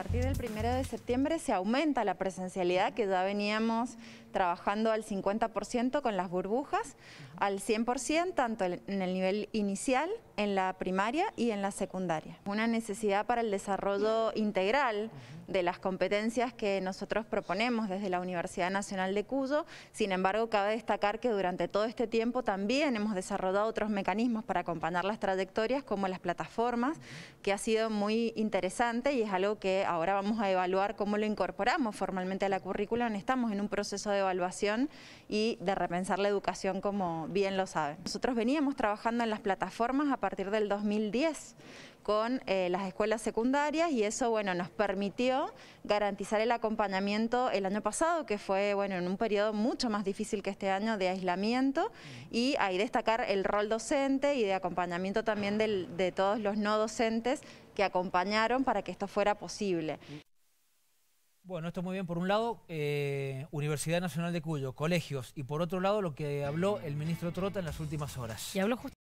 A partir del 1 de septiembre se aumenta la presencialidad, que ya veníamos trabajando al 50% con las burbujas, al 100%, tanto en el nivel inicial en la primaria y en la secundaria. Una necesidad para el desarrollo integral de las competencias que nosotros proponemos desde la Universidad Nacional de Cuyo. Sin embargo, cabe destacar que durante todo este tiempo también hemos desarrollado otros mecanismos para acompañar las trayectorias, como las plataformas, que ha sido muy interesante y es algo que ahora vamos a evaluar cómo lo incorporamos formalmente a la currícula. Estamos en un proceso de evaluación y de repensar la educación, como bien lo saben. Nosotros veníamos trabajando en las plataformas a partir partir del 2010 con eh, las escuelas secundarias y eso bueno, nos permitió garantizar el acompañamiento el año pasado, que fue bueno, en un periodo mucho más difícil que este año de aislamiento y ahí destacar el rol docente y de acompañamiento también de todos los no docentes que acompañaron para que esto fuera posible. Bueno, esto muy bien. Por un lado, eh, Universidad Nacional de Cuyo, colegios, y por otro lado, lo que habló el ministro Trota en las últimas horas. Y habló